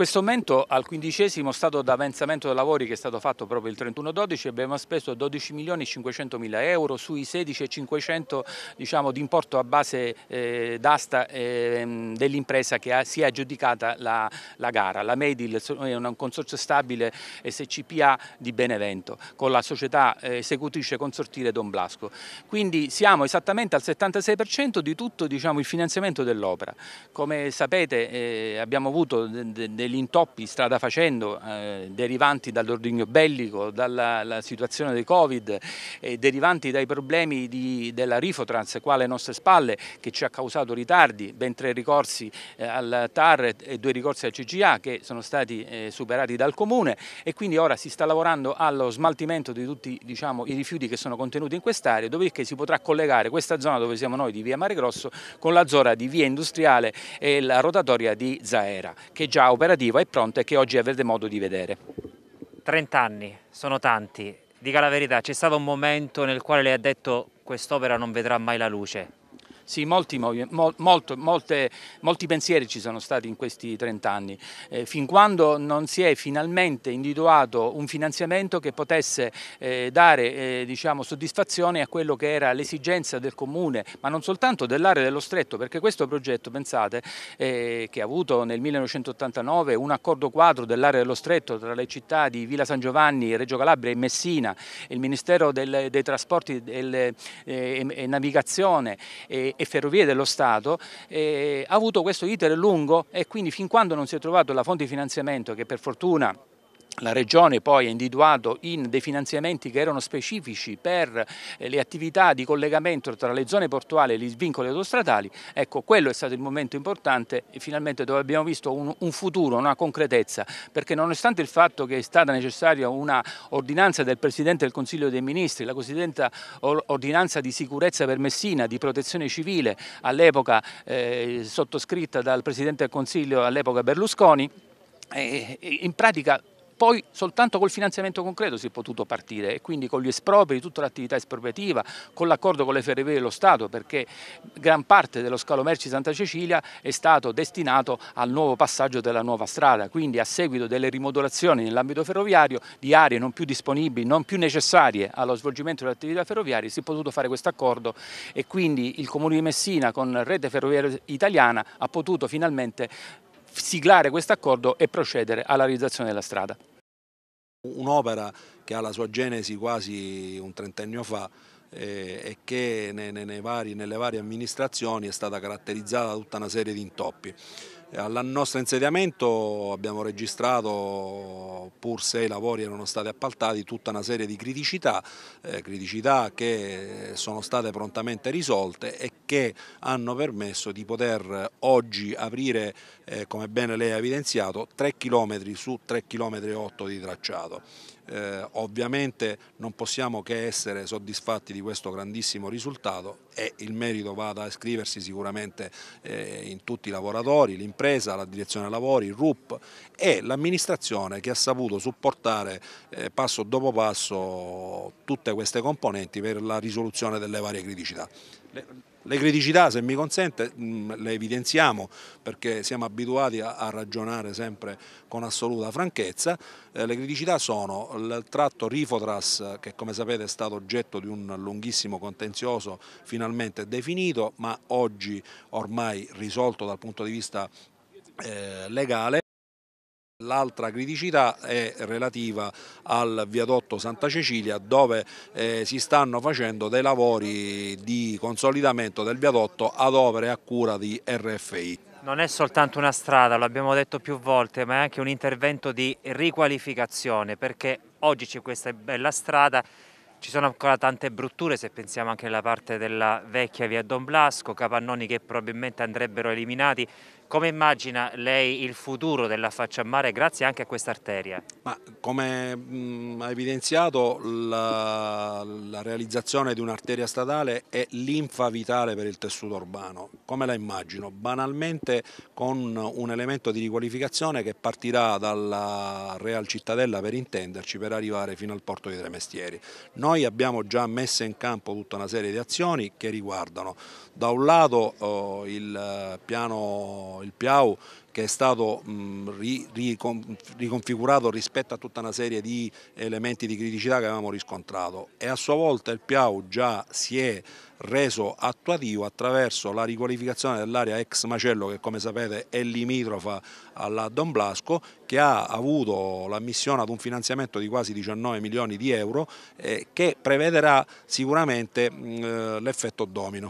questo momento al quindicesimo stato d'avanzamento dei lavori che è stato fatto proprio il 31-12 abbiamo speso 12 milioni e 500 mila euro sui 16 500 diciamo, di importo a base eh, d'asta eh, dell'impresa che ha, si è aggiudicata la, la, gara. La Medil è un consorzio stabile SCPA di Benevento con la società eh, esecutrice consortile Don Blasco. Quindi siamo esattamente al 76% di tutto diciamo, il finanziamento dell'opera. Come sapete eh, abbiamo avuto degli gli intoppi strada facendo eh, derivanti dall'ordigno bellico, dalla situazione del Covid, eh, derivanti dai problemi di, della Rifotrans, qua alle nostre spalle, che ci ha causato ritardi, ben tre ricorsi eh, al TAR e due ricorsi al CGA che sono stati eh, superati dal Comune e quindi ora si sta lavorando allo smaltimento di tutti diciamo, i rifiuti che sono contenuti in quest'area, dopodiché si potrà collegare questa zona dove siamo noi di via Mare Grosso con la zona di via Industriale e la rotatoria di Zaera, che è già operativa significativa e pronta che oggi avrete modo di vedere. 30 anni, sono tanti. Dica la verità, c'è stato un momento nel quale lei ha detto quest'opera non vedrà mai la luce. Sì, molti, molto, molte, molti, pensieri ci sono stati in questi 30 anni, eh, fin quando non si è finalmente individuato un finanziamento che potesse eh, dare eh, diciamo, soddisfazione a quello che era l'esigenza del Comune, ma non soltanto dell'area dello Stretto, perché questo progetto, pensate, eh, che ha avuto nel 1989 un accordo quadro dell'area dello Stretto tra le città di Villa San Giovanni, Reggio Calabria e Messina, il Ministero del, dei Trasporti eh, e, e Navigazione e Ferrovie dello Stato eh, ha avuto questo iter lungo e quindi fin quando non si è trovato la fonte di finanziamento che per fortuna la Regione poi ha individuato in dei finanziamenti che erano specifici per eh, le attività di collegamento tra le zone portuali e gli svincoli autostradali, ecco quello è stato il momento importante e finalmente dove abbiamo visto un, un futuro, una concretezza, perché nonostante il fatto che è stata necessaria una ordinanza del Presidente del Consiglio dei Ministri, la cosiddetta ordinanza di sicurezza per Messina, di protezione civile, all'epoca eh, sottoscritta dal Presidente del Consiglio all'epoca Berlusconi, eh, in pratica poi soltanto col finanziamento concreto si è potuto partire e quindi con gli espropri, tutta l'attività espropriativa, con l'accordo con le ferrovie dello Stato perché gran parte dello scalo merci Santa Cecilia è stato destinato al nuovo passaggio della nuova strada, quindi a seguito delle rimodulazioni nell'ambito ferroviario di aree non più disponibili, non più necessarie allo svolgimento dell'attività ferroviaria, si è potuto fare questo accordo e quindi il Comune di Messina con Rete Ferroviaria Italiana ha potuto finalmente siglare questo accordo e procedere alla realizzazione della strada. Un'opera che ha la sua genesi quasi un trentennio fa eh, e che nei, nei vari, nelle varie amministrazioni è stata caratterizzata da tutta una serie di intoppi. Eh, al nostro insediamento abbiamo registrato, pur se i lavori erano stati appaltati, tutta una serie di criticità, eh, criticità che sono state prontamente risolte e che hanno permesso di poter oggi aprire, eh, come bene lei ha evidenziato, 3 km su 3 km 8 di tracciato. Eh, ovviamente non possiamo che essere soddisfatti di questo grandissimo risultato e il merito va a iscriversi sicuramente eh, in tutti i lavoratori, l'impresa, la direzione lavori, il RUP e l'amministrazione che ha saputo supportare eh, passo dopo passo tutte queste componenti per la risoluzione delle varie criticità. Le criticità, se mi consente, mm, le evidenziamo perché siamo abituati a, ragionare sempre con assoluta franchezza. Eh, le criticità sono il tratto Rifotras che come sapete è stato oggetto di un lunghissimo contenzioso finalmente definito ma oggi ormai risolto dal punto di vista eh, legale. L'altra criticità è relativa al viadotto Santa Cecilia dove eh, si stanno facendo dei lavori di consolidamento del viadotto ad opere a cura di RFI. Non è soltanto una strada, l'abbiamo detto più volte, ma è anche un intervento di riqualificazione perché oggi c'è questa bella strada ci sono ancora tante brutture se pensiamo anche alla parte della vecchia via Don Blasco, capannoni che probabilmente andrebbero eliminati, come immagina lei il futuro della faccia a mare grazie anche a questa arteria? Ma come mh, mm, ha evidenziato la, la realizzazione di un'arteria statale è l'infa vitale per il tessuto urbano. Come la immagino? Banalmente con un elemento di riqualificazione che partirà dalla Real Cittadella per intenderci per arrivare fino al porto di Tremestieri. Noi abbiamo già messo in campo tutta una serie di azioni che riguardano da un lato oh, il piano il Piau che è stato mh, ri, ricon, riconfigurato rispetto a tutta una serie di elementi di criticità che avevamo riscontrato e a sua volta il Piau già si è reso attuativo attraverso la riqualificazione dell'area ex Macello che come sapete è limitrofa alla Don Blasco che ha avuto l'ammissione ad un finanziamento di quasi 19 milioni di euro eh, che prevederà sicuramente l'effetto domino.